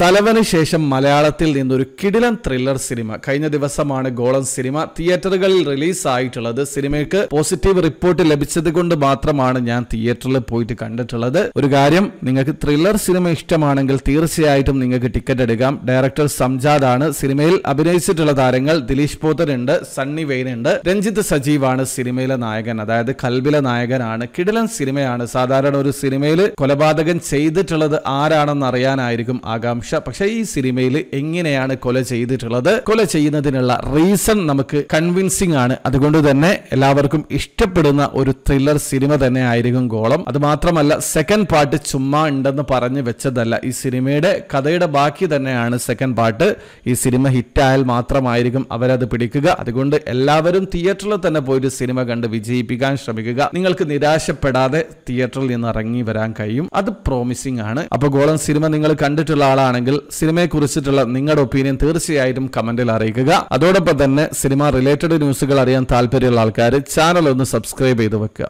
തലവന് ശേഷം മലയാളത്തിൽ നിന്നൊരു കിടിലൻ ത്രില്ലർ സിനിമ കഴിഞ്ഞ ദിവസമാണ് ഗോളം സിനിമ തിയേറ്ററുകളിൽ റിലീസ് ആയിട്ടുള്ളത് സിനിമയ്ക്ക് പോസിറ്റീവ് റിപ്പോർട്ട് ലഭിച്ചത് കൊണ്ട് മാത്രമാണ് ഞാൻ തിയേറ്ററിൽ പോയിട്ട് കണ്ടിട്ടുള്ളത് ഒരു കാര്യം നിങ്ങൾക്ക് ത്രില്ലർ സിനിമ ഇഷ്ടമാണെങ്കിൽ തീർച്ചയായിട്ടും നിങ്ങൾക്ക് ടിക്കറ്റ് എടുക്കാം ഡയറക്ടർ സംജാദ് ആണ് സിനിമയിൽ അഭിനയിച്ചിട്ടുള്ള താരങ്ങൾ ദിലീഷ് പോത്തൻ ഉണ്ട് സണ്ണി വെയിൻ ഉണ്ട് രഞ്ജിത്ത് സജീവാണ് സിനിമയിലെ നായകൻ അതായത് കൽബിലെ നായകനാണ് കിടിലൻ സിനിമയാണ് സാധാരണ ഒരു സിനിമയിൽ കൊലപാതകം ചെയ്തിട്ടുള്ളത് ആരാണെന്ന് അറിയാനായിരിക്കും ആകാംക്ഷ ശിക്ഷ പക്ഷെ ഈ സിനിമയിൽ എങ്ങനെയാണ് കൊല ചെയ്തിട്ടുള്ളത് കൊല ചെയ്യുന്നതിനുള്ള റീസൺ നമുക്ക് കൺവിൻസിംഗ് ആണ് അതുകൊണ്ട് തന്നെ എല്ലാവർക്കും ഇഷ്ടപ്പെടുന്ന ഒരു ത്രില്ലർ സിനിമ തന്നെ ആയിരിക്കും ഗോളം അത് മാത്രമല്ല സെക്കൻഡ് പാർട്ട് ചുമ്മാ ഉണ്ടെന്ന് പറഞ്ഞു വെച്ചതല്ല ഈ സിനിമയുടെ കഥയുടെ ബാക്കി തന്നെയാണ് സെക്കൻഡ് പാർട്ട് ഈ സിനിമ ഹിറ്റായാൽ മാത്രമായിരിക്കും അവരത് പിടിക്കുക അതുകൊണ്ട് എല്ലാവരും തിയേറ്ററിൽ തന്നെ പോയി ഒരു സിനിമ കണ്ട് വിജയിപ്പിക്കാൻ ശ്രമിക്കുക നിങ്ങൾക്ക് നിരാശപ്പെടാതെ തിയേറ്ററിൽ നിന്ന് ഇറങ്ങി വരാൻ കഴിയും അത് പ്രോമിസിംഗ് ആണ് അപ്പോൾ ഗോളം സിനിമ നിങ്ങൾ കണ്ടിട്ടുള്ള ആളാണ് ആണെങ്കിൽ കുറിച്ചിട്ടുള്ള നിങ്ങളുടെ ഒപ്പീനിയൻ തീർച്ചയായിട്ടും കമന്റിൽ അറിയിക്കുക അതോടൊപ്പം തന്നെ സിനിമ റിലേറ്റഡ് ന്യൂസുകൾ അറിയാൻ താല്പര്യമുള്ള ആൾക്കാർ ചാനൽ ഒന്ന് സബ്സ്ക്രൈബ് ചെയ്ത് വെക്കുക